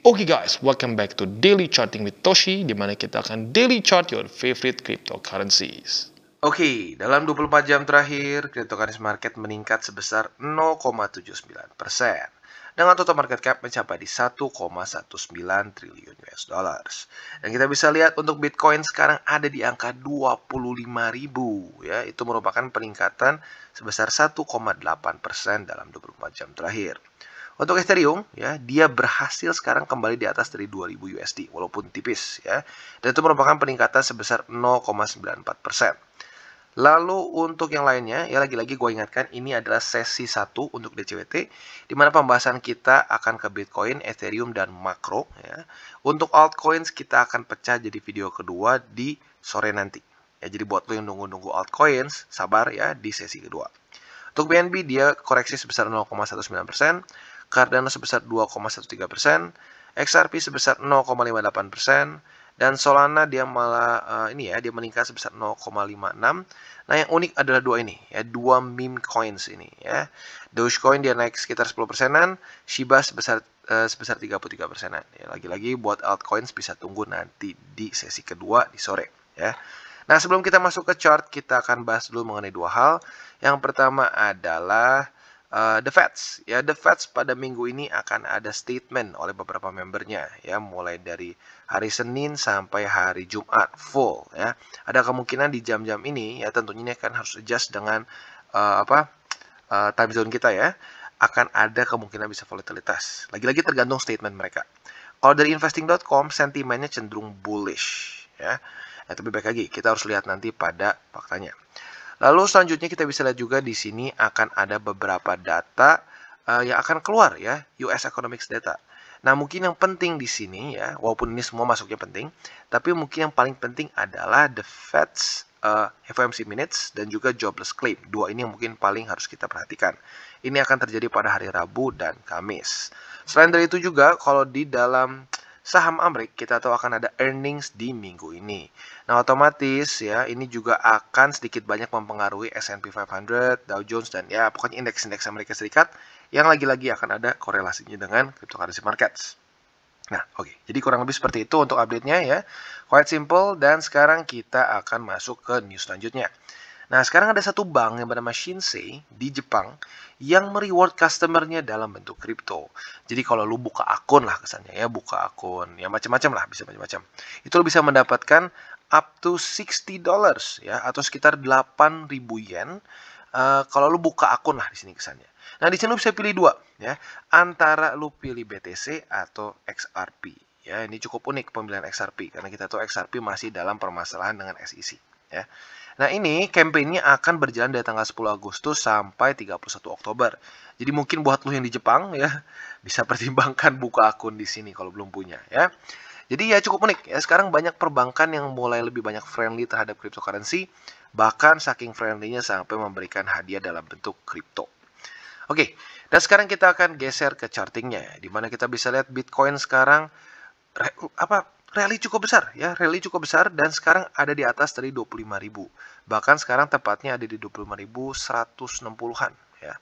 Oke okay guys, welcome back to Daily Charting with Toshi, di mana kita akan daily chart your favorite cryptocurrencies. Oke, okay, dalam 24 jam terakhir, cryptocurrency market meningkat sebesar 0,79 persen, dengan total market cap mencapai di 1,19 triliun US dollars. Dan kita bisa lihat untuk Bitcoin sekarang ada di angka 25 ribu, ya, itu merupakan peningkatan sebesar 1,8 persen dalam 24 jam terakhir. Untuk Ethereum ya, dia berhasil sekarang kembali di atas dari 2000 USD walaupun tipis ya. Dan itu merupakan peningkatan sebesar 0,94%. Lalu untuk yang lainnya, ya lagi-lagi gue ingatkan ini adalah sesi 1 untuk DCWT, di mana pembahasan kita akan ke Bitcoin, Ethereum, dan makro. Ya. Untuk altcoins kita akan pecah jadi video kedua di sore nanti. Ya, jadi buat lo yang nunggu-nunggu altcoins, sabar ya di sesi kedua. Untuk BNB dia koreksi sebesar 0,19%, Cardano sebesar 2,13 persen, XRP sebesar 0,58 persen, dan Solana dia malah uh, ini ya dia meningkat sebesar 0,56. Nah yang unik adalah dua ini ya dua meme coins ini ya. Dogecoin dia naik sekitar 10 persenan, Shiba sebesar uh, sebesar 33 persenan. Ya, lagi-lagi buat altcoins bisa tunggu nanti di sesi kedua di sore ya. Nah sebelum kita masuk ke chart kita akan bahas dulu mengenai dua hal. Yang pertama adalah Uh, the Feds ya The Feds pada minggu ini akan ada statement oleh beberapa membernya ya mulai dari hari Senin sampai hari Jumat full ya ada kemungkinan di jam-jam ini ya tentunya ini akan harus adjust dengan uh, apa uh, time zone kita ya akan ada kemungkinan bisa volatilitas lagi-lagi tergantung statement mereka kalau dari investing.com sentimennya cenderung bullish ya nah, tapi baik lagi kita harus lihat nanti pada faktanya Lalu selanjutnya kita bisa lihat juga di sini akan ada beberapa data uh, yang akan keluar ya, US Economics Data. Nah, mungkin yang penting di sini ya, walaupun ini semua masuknya penting, tapi mungkin yang paling penting adalah the Fed's uh, eh, FOMC minutes dan juga jobless claim. Dua ini yang mungkin paling harus kita perhatikan. Ini akan terjadi pada hari Rabu dan Kamis. Selain dari itu juga kalau di dalam saham Amrik kita tahu akan ada earnings di minggu ini. Nah, otomatis ya ini juga akan sedikit banyak mempengaruhi S&P 500, Dow Jones dan ya pokoknya indeks-indeks Amerika Serikat yang lagi-lagi akan ada korelasinya dengan cryptocurrency markets. Nah, oke. Okay. Jadi kurang lebih seperti itu untuk update-nya ya. Quite simple dan sekarang kita akan masuk ke news selanjutnya. Nah, sekarang ada satu bank yang bernama Shinsei di Jepang yang mereward customernya dalam bentuk kripto. Jadi kalau lu buka akun lah kesannya ya, buka akun ya macam-macam lah, bisa macam-macam. Itu lu bisa mendapatkan up to 60 dollars ya atau sekitar 8000 yen uh, kalau lu buka akun lah di sini kesannya. Nah, di sini lu bisa pilih dua ya, antara lu pilih BTC atau XRP. Ya, ini cukup unik pemilihan XRP karena kita tahu XRP masih dalam permasalahan dengan SEC ya. Nah ini kampanye akan berjalan dari tanggal 10 Agustus sampai 31 Oktober. Jadi mungkin buat lo yang di Jepang ya bisa pertimbangkan buka akun di sini kalau belum punya ya. Jadi ya cukup unik ya sekarang banyak perbankan yang mulai lebih banyak friendly terhadap cryptocurrency bahkan saking friendly sampai memberikan hadiah dalam bentuk kripto. Oke, dan sekarang kita akan geser ke chartingnya ya, di mana kita bisa lihat Bitcoin sekarang apa rally cukup besar ya, rally cukup besar dan sekarang ada di atas dari 25.000. Bahkan sekarang tepatnya ada di 25.160-an ya.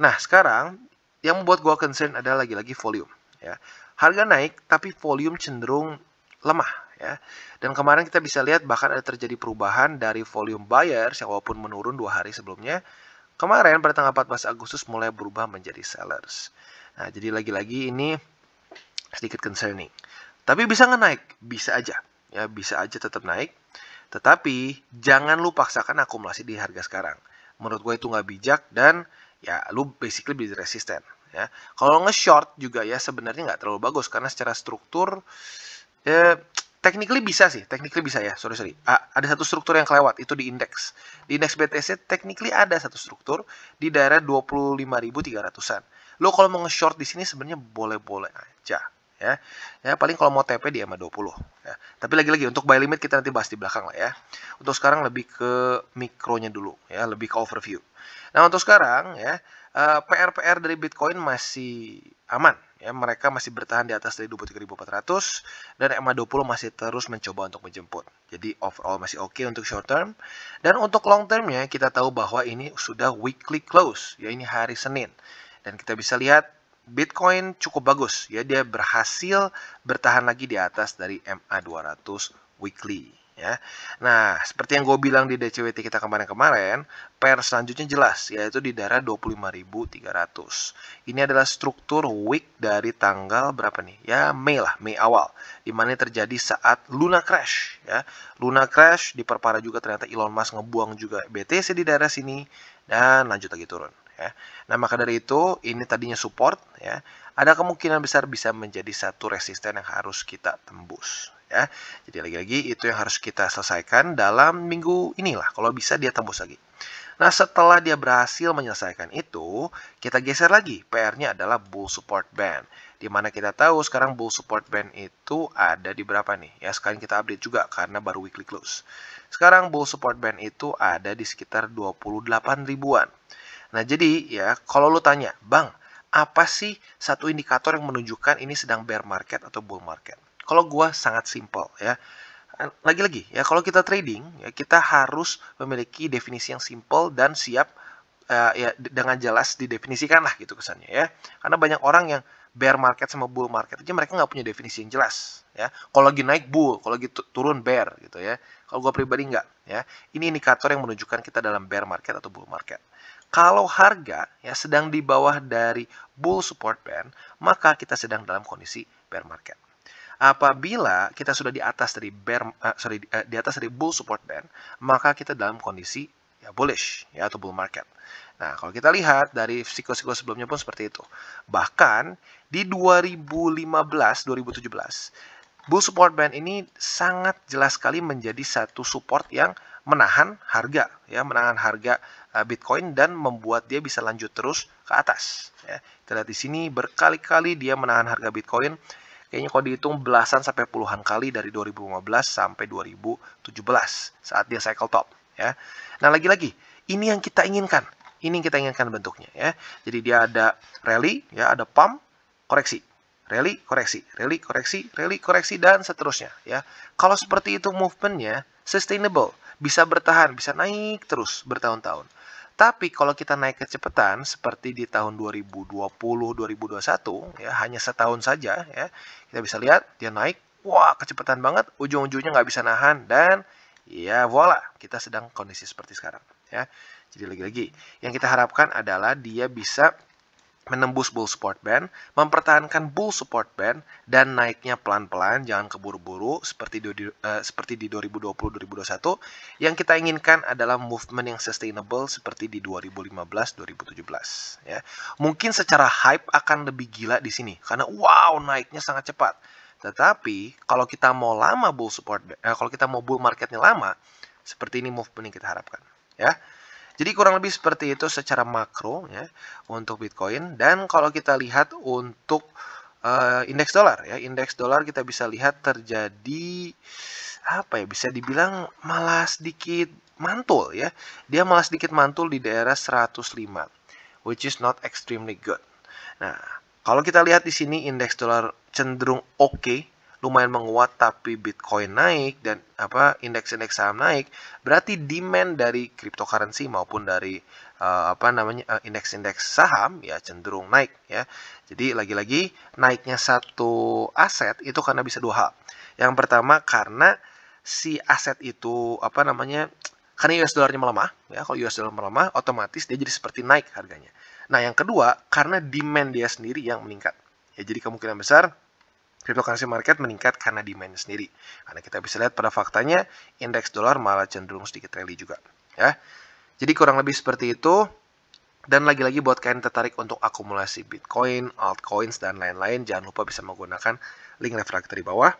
Nah, sekarang yang membuat gua concern adalah lagi-lagi volume ya. Harga naik tapi volume cenderung lemah ya. Dan kemarin kita bisa lihat bahkan ada terjadi perubahan dari volume buyers yang walaupun menurun dua hari sebelumnya, kemarin pada tanggal 14 Agustus mulai berubah menjadi sellers. Nah, jadi lagi-lagi ini sedikit concerning. Tapi bisa nggak naik? Bisa aja. Ya, bisa aja tetap naik. Tetapi jangan lu paksakan akumulasi di harga sekarang. Menurut gue itu nggak bijak dan ya lu basically bisa resisten. Ya. Kalau nge-short juga ya sebenarnya nggak terlalu bagus karena secara struktur ya technically bisa sih, technically bisa ya, sorry sorry. A, ada satu struktur yang kelewat, itu di indeks. Di indeks BTC technically ada satu struktur di daerah 25.300-an. Lo kalau mau nge-short di sini sebenarnya boleh-boleh aja ya. Ya paling kalau mau TP di EMA 20 ya. Tapi lagi-lagi untuk buy limit kita nanti bahas di belakang lah ya. Untuk sekarang lebih ke mikronya dulu ya, lebih ke overview. Nah, untuk sekarang ya eh, PR-PR dari Bitcoin masih aman ya mereka masih bertahan di atas dari 23.400 dan EMA 20 masih terus mencoba untuk menjemput. Jadi overall masih oke okay untuk short term dan untuk long termnya kita tahu bahwa ini sudah weekly close ya ini hari Senin dan kita bisa lihat Bitcoin cukup bagus ya dia berhasil bertahan lagi di atas dari MA 200 weekly ya. Nah, seperti yang gue bilang di DCWT kita kemarin-kemarin, pair e selanjutnya jelas yaitu di daerah 25.300. Ini adalah struktur week dari tanggal berapa nih? Ya Mei lah, Mei awal. Di mana terjadi saat Luna crash ya. Luna crash diperparah juga ternyata Elon Musk ngebuang juga BTC di daerah sini dan lanjut lagi turun. Ya. Nah maka dari itu ini tadinya support ya ada kemungkinan besar bisa menjadi satu resisten yang harus kita tembus ya. Jadi lagi-lagi itu yang harus kita selesaikan dalam minggu inilah kalau bisa dia tembus lagi. Nah setelah dia berhasil menyelesaikan itu, kita geser lagi. PR-nya adalah bull support band. di mana kita tahu sekarang bull support band itu ada di berapa nih? Ya sekarang kita update juga karena baru weekly close. Sekarang bull support band itu ada di sekitar 28 ribuan. Nah, jadi ya, kalau lo tanya, "Bang, apa sih satu indikator yang menunjukkan ini sedang bear market atau bull market?" Kalau gue sangat simple ya. Lagi-lagi ya, kalau kita trading, ya kita harus memiliki definisi yang simple dan siap uh, ya dengan jelas didefinisikan lah gitu kesannya ya. Karena banyak orang yang bear market sama bull market aja mereka nggak punya definisi yang jelas ya kalau lagi naik bull kalau lagi turun bear gitu ya kalau gue pribadi nggak ya ini indikator yang menunjukkan kita dalam bear market atau bull market kalau harga ya sedang di bawah dari bull support band, maka kita sedang dalam kondisi bear market. Apabila kita sudah di atas dari bear uh, sorry eh, di atas dari bull support band, maka kita dalam kondisi ya bullish ya atau bull market. Nah, kalau kita lihat dari siklus-siklus sebelumnya pun seperti itu. Bahkan di 2015, 2017, bull support band ini sangat jelas sekali menjadi satu support yang menahan harga ya menahan harga eh, Bitcoin dan membuat dia bisa lanjut terus ke atas ya. Kita lihat di sini berkali-kali dia menahan harga Bitcoin kayaknya kalau dihitung belasan sampai puluhan kali dari 2015 sampai 2017 saat dia cycle top ya. Nah, lagi-lagi ini yang kita inginkan. Ini yang kita inginkan bentuknya ya. Jadi dia ada rally ya, ada pump, koreksi. Rally, koreksi, rally, koreksi, rally, koreksi dan seterusnya ya. Kalau seperti itu movementnya sustainable bisa bertahan, bisa naik terus bertahun-tahun. Tapi kalau kita naik kecepatan seperti di tahun 2020, 2021 ya hanya setahun saja ya kita bisa lihat dia naik, wah kecepatan banget, ujung-ujungnya nggak bisa nahan dan ya voila kita sedang kondisi seperti sekarang ya. Jadi lagi-lagi yang kita harapkan adalah dia bisa menembus bull support band, mempertahankan bull support band dan naiknya pelan-pelan, jangan keburu-buru seperti di, eh, seperti di 2020-2021. Yang kita inginkan adalah movement yang sustainable seperti di 2015-2017 ya. Mungkin secara hype akan lebih gila di sini karena wow naiknya sangat cepat. Tetapi kalau kita mau lama bull support eh, kalau kita mau bull marketnya lama, seperti ini movement yang kita harapkan ya. Jadi kurang lebih seperti itu secara makro ya untuk Bitcoin dan kalau kita lihat untuk uh, indeks dolar ya, indeks dolar kita bisa lihat terjadi apa ya bisa dibilang malah sedikit mantul ya. Dia malah sedikit mantul di daerah 105 which is not extremely good. Nah, kalau kita lihat di sini indeks dolar cenderung oke okay, lumayan menguat tapi Bitcoin naik dan apa indeks-indeks saham naik, berarti demand dari cryptocurrency maupun dari uh, apa namanya uh, indeks-indeks saham ya cenderung naik ya. Jadi lagi-lagi naiknya satu aset itu karena bisa dua hal. Yang pertama karena si aset itu apa namanya karena US dollarnya melemah ya kalau US dollar melemah otomatis dia jadi seperti naik harganya. Nah, yang kedua karena demand dia sendiri yang meningkat. Ya jadi kemungkinan besar cryptocurrency market meningkat karena demand sendiri. Karena kita bisa lihat pada faktanya indeks dolar malah cenderung sedikit rally juga, ya. Jadi kurang lebih seperti itu. Dan lagi-lagi buat kalian tertarik untuk akumulasi Bitcoin, altcoins dan lain-lain, jangan lupa bisa menggunakan link referensi di bawah.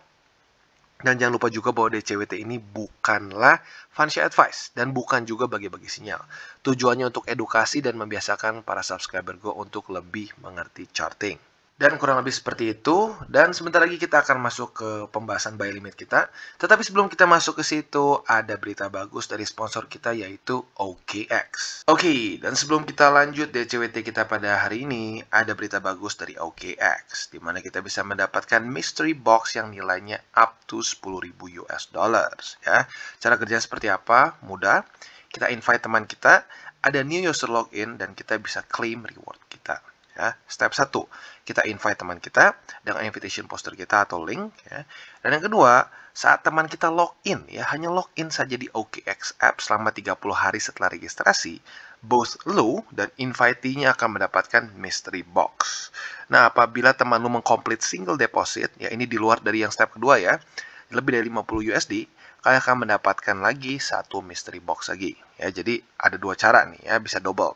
Dan jangan lupa juga bahwa DCWT ini bukanlah financial advice dan bukan juga bagi-bagi sinyal. Tujuannya untuk edukasi dan membiasakan para subscriber gue untuk lebih mengerti charting. Dan kurang lebih seperti itu. Dan sebentar lagi kita akan masuk ke pembahasan buy limit kita. Tetapi sebelum kita masuk ke situ, ada berita bagus dari sponsor kita yaitu OKX. Oke, dan sebelum kita lanjut DCWT kita pada hari ini, ada berita bagus dari OKX. di mana kita bisa mendapatkan mystery box yang nilainya up to 10.000 US dollars. Ya. Cara kerja seperti apa? Mudah. Kita invite teman kita, ada new user login, dan kita bisa claim reward Ya, step satu kita invite teman kita dengan invitation poster kita atau link. Ya. Dan yang kedua, saat teman kita login, ya hanya login saja di OKX App selama 30 hari setelah registrasi, both lo dan invitee-nya akan mendapatkan mystery box. Nah, apabila teman lu mengkomplit single deposit, ya ini di luar dari yang step kedua ya, lebih dari 50 USD, kalian akan mendapatkan lagi satu mystery box lagi. Ya, jadi ada dua cara nih ya, bisa double.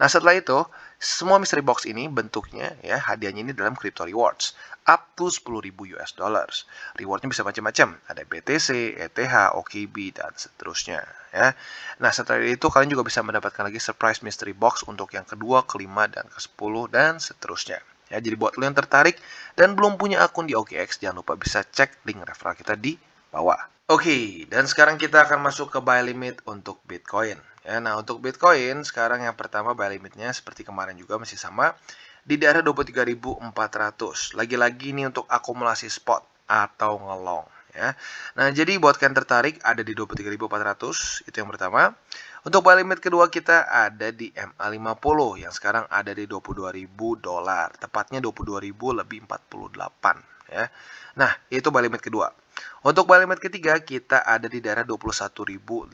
Nah, setelah itu, semua mystery box ini bentuknya ya hadiahnya ini dalam crypto rewards up to 10.000 US dollars. Rewardnya bisa macam-macam, ada BTC, ETH, OKB dan seterusnya ya. Nah, setelah itu kalian juga bisa mendapatkan lagi surprise mystery box untuk yang kedua, kelima dan ke-10 dan seterusnya. Ya, jadi buat lo yang tertarik dan belum punya akun di OKX, jangan lupa bisa cek link referral kita di bawah. Oke, okay, dan sekarang kita akan masuk ke buy limit untuk Bitcoin. Ya, nah untuk Bitcoin sekarang yang pertama buy limitnya seperti kemarin juga masih sama di daerah 23.400. Lagi-lagi ini untuk akumulasi spot atau ngelong ya. Nah, jadi buat kalian tertarik ada di 23.400 itu yang pertama. Untuk buy limit kedua kita ada di MA50 yang sekarang ada di 22.000 dolar, tepatnya 22.000 lebih 48 ya. Nah, itu buy limit kedua. Untuk limit ketiga, kita ada di daerah 21.500,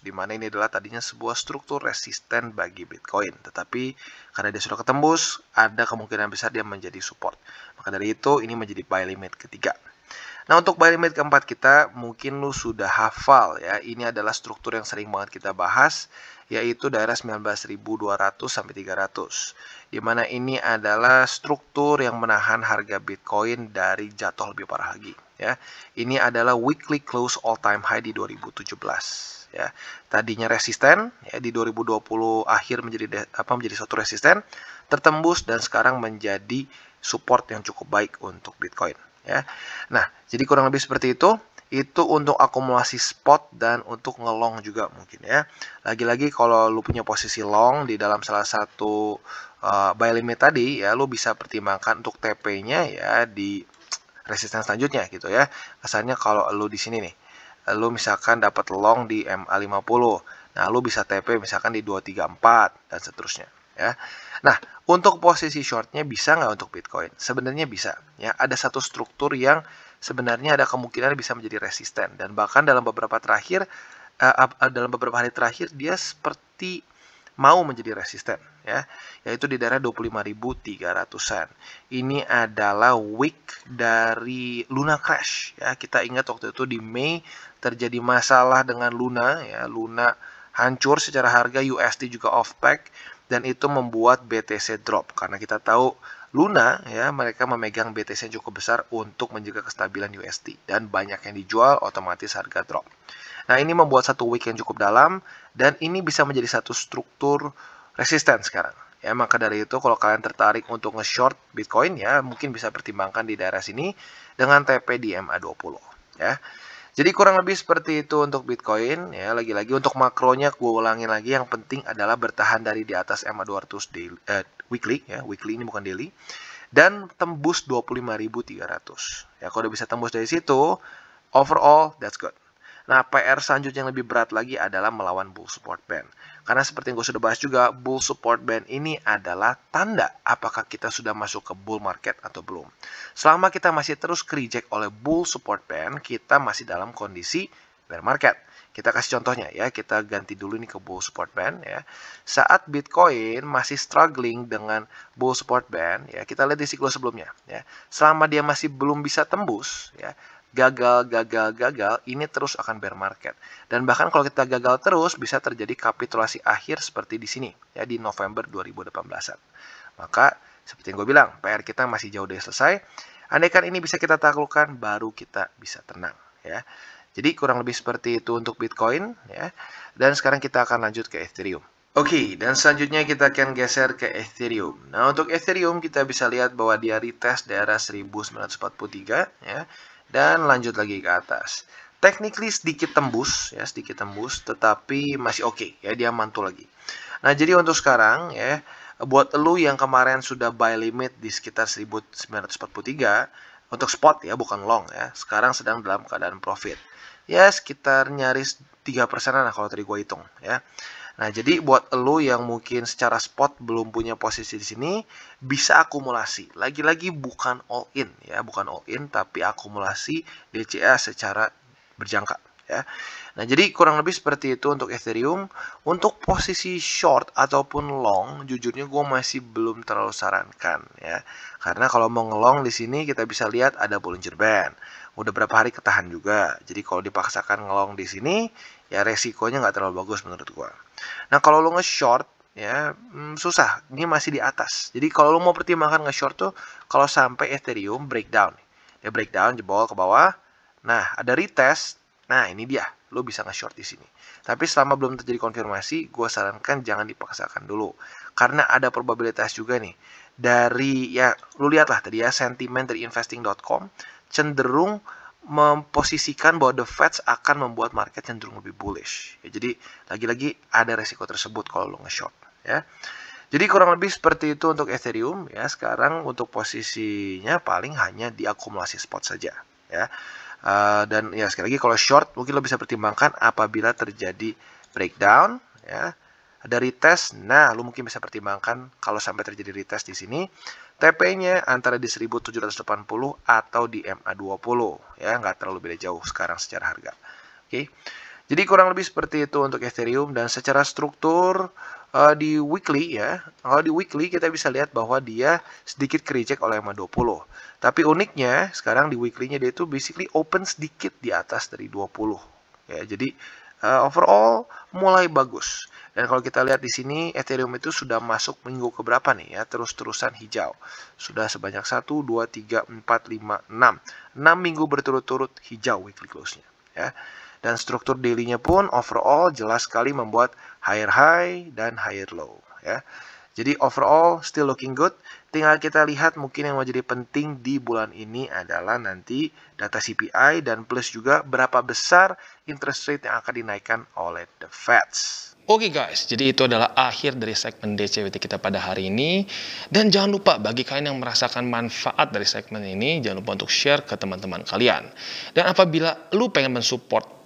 di mana ini adalah tadinya sebuah struktur resisten bagi Bitcoin. Tetapi karena dia sudah ketembus, ada kemungkinan besar dia menjadi support. Maka dari itu, ini menjadi buy limit ketiga. Nah, untuk buy limit keempat kita, mungkin lu sudah hafal ya. Ini adalah struktur yang sering banget kita bahas, yaitu daerah 19.200 sampai 300 di mana ini adalah struktur yang menahan harga Bitcoin dari jatuh lebih parah lagi ya. Ini adalah weekly close all time high di 2017 ya. Tadinya resisten ya di 2020 akhir menjadi apa menjadi suatu resisten, tertembus dan sekarang menjadi support yang cukup baik untuk Bitcoin ya. Nah, jadi kurang lebih seperti itu itu untuk akumulasi spot dan untuk ngelong juga mungkin ya. Lagi-lagi kalau lu punya posisi long di dalam salah satu uh, buy limit tadi ya lu bisa pertimbangkan untuk TP-nya ya di resisten selanjutnya gitu ya. Asalnya kalau lu di sini nih, lu misalkan dapat long di MA50. Nah, lu bisa TP misalkan di 234 dan seterusnya ya. Nah, untuk posisi shortnya bisa nggak untuk Bitcoin? Sebenarnya bisa. Ya, ada satu struktur yang sebenarnya ada kemungkinan bisa menjadi resisten dan bahkan dalam beberapa terakhir uh, uh, dalam beberapa hari terakhir dia seperti mau menjadi resisten ya yaitu di daerah 25.300-an. Ini adalah week dari Luna crash ya. Kita ingat waktu itu di Mei terjadi masalah dengan Luna ya, Luna hancur secara harga USD juga off pack dan itu membuat BTC drop karena kita tahu Luna ya mereka memegang BTC yang cukup besar untuk menjaga kestabilan USD dan banyak yang dijual otomatis harga drop. Nah ini membuat satu week yang cukup dalam dan ini bisa menjadi satu struktur resisten sekarang. Ya, maka dari itu kalau kalian tertarik untuk nge-short Bitcoin ya mungkin bisa pertimbangkan di daerah sini dengan TP di MA20 ya. Jadi kurang lebih seperti itu untuk Bitcoin ya. Lagi-lagi untuk makronya gue ulangin lagi yang penting adalah bertahan dari di atas EMA 200 daily, eh, weekly ya. Weekly ini bukan daily. Dan tembus 25.300. Ya kalau udah bisa tembus dari situ, overall that's good. Nah, PR selanjutnya yang lebih berat lagi adalah melawan bull support band. Karena seperti yang gue sudah bahas juga, bull support band ini adalah tanda apakah kita sudah masuk ke bull market atau belum. Selama kita masih terus reject oleh bull support band, kita masih dalam kondisi bear market. Kita kasih contohnya ya, kita ganti dulu ini ke bull support band ya. Saat Bitcoin masih struggling dengan bull support band ya, kita lihat di siklus sebelumnya ya. Selama dia masih belum bisa tembus ya, gagal, gagal, gagal, ini terus akan bear market. Dan bahkan kalau kita gagal terus, bisa terjadi kapitulasi akhir seperti di sini, ya di November 2018-an. Maka, seperti yang gue bilang, PR kita masih jauh dari selesai. Andaikan ini bisa kita taklukkan, baru kita bisa tenang. ya. Jadi kurang lebih seperti itu untuk Bitcoin. ya. Dan sekarang kita akan lanjut ke Ethereum. Oke, okay, dan selanjutnya kita akan geser ke Ethereum. Nah, untuk Ethereum kita bisa lihat bahwa dia retest daerah 1943 ya dan lanjut lagi ke atas. Technically sedikit tembus ya, sedikit tembus tetapi masih oke okay, ya dia mantul lagi. Nah, jadi untuk sekarang ya buat lu yang kemarin sudah buy limit di sekitar 1943 untuk spot ya bukan long ya. Sekarang sedang dalam keadaan profit. Ya, sekitar nyaris 3 persenan lah kalau tadi gue hitung ya. Nah, jadi buat lo yang mungkin secara spot belum punya posisi di sini, bisa akumulasi. Lagi-lagi bukan all in ya, bukan all in tapi akumulasi DCA secara berjangka ya. Nah, jadi kurang lebih seperti itu untuk Ethereum. Untuk posisi short ataupun long, jujurnya gue masih belum terlalu sarankan ya. Karena kalau mau ngelong di sini kita bisa lihat ada Bollinger Band udah berapa hari ketahan juga. Jadi kalau dipaksakan ngelong di sini, ya resikonya nggak terlalu bagus menurut gua nah kalau lo nge-short ya hmm, susah ini masih di atas jadi kalau lo mau pertimbangkan nge-short tuh kalau sampai Ethereum breakdown ya breakdown jebol ke bawah nah ada retest nah ini dia lo bisa nge-short di sini. Tapi selama belum terjadi konfirmasi, gua sarankan jangan dipaksakan dulu. Karena ada probabilitas juga nih, dari ya lu lihatlah tadi ya sentimen dari investing.com cenderung memposisikan bahwa the Fed akan membuat market cenderung lebih bullish. Ya, jadi lagi-lagi ada resiko tersebut kalau lo nge-short. Ya. Jadi kurang lebih seperti itu untuk Ethereum ya. Sekarang untuk posisinya paling hanya di akumulasi spot saja ya. Uh, dan ya sekali lagi kalau short mungkin lo bisa pertimbangkan apabila terjadi breakdown ya. dari nah lo mungkin bisa pertimbangkan kalau sampai terjadi retest di sini TP-nya antara di 1780 atau di MA20 ya nggak terlalu beda jauh sekarang secara harga. Oke. Jadi kurang lebih seperti itu untuk Ethereum dan secara struktur uh, di weekly ya. Kalau di weekly kita bisa lihat bahwa dia sedikit kericak oleh MA20. Tapi uniknya sekarang di weekly-nya dia itu basically open sedikit di atas dari 20. Ya, jadi uh, overall mulai bagus. Dan kalau kita lihat di sini Ethereum itu sudah masuk minggu keberapa nih ya, terus-terusan hijau. Sudah sebanyak 1 2 3 4 5 6. 6 minggu berturut-turut hijau weekly close-nya ya. Dan struktur daily-nya pun overall jelas sekali membuat higher high dan higher low ya. Jadi overall still looking good. Tinggal kita lihat mungkin yang menjadi penting di bulan ini adalah nanti data CPI dan plus juga berapa besar interest rate yang akan dinaikkan oleh the Feds. Oke okay guys, jadi itu adalah akhir dari segmen DCWT kita pada hari ini. Dan jangan lupa bagi kalian yang merasakan manfaat dari segmen ini, jangan lupa untuk share ke teman-teman kalian. Dan apabila lu pengen mensupport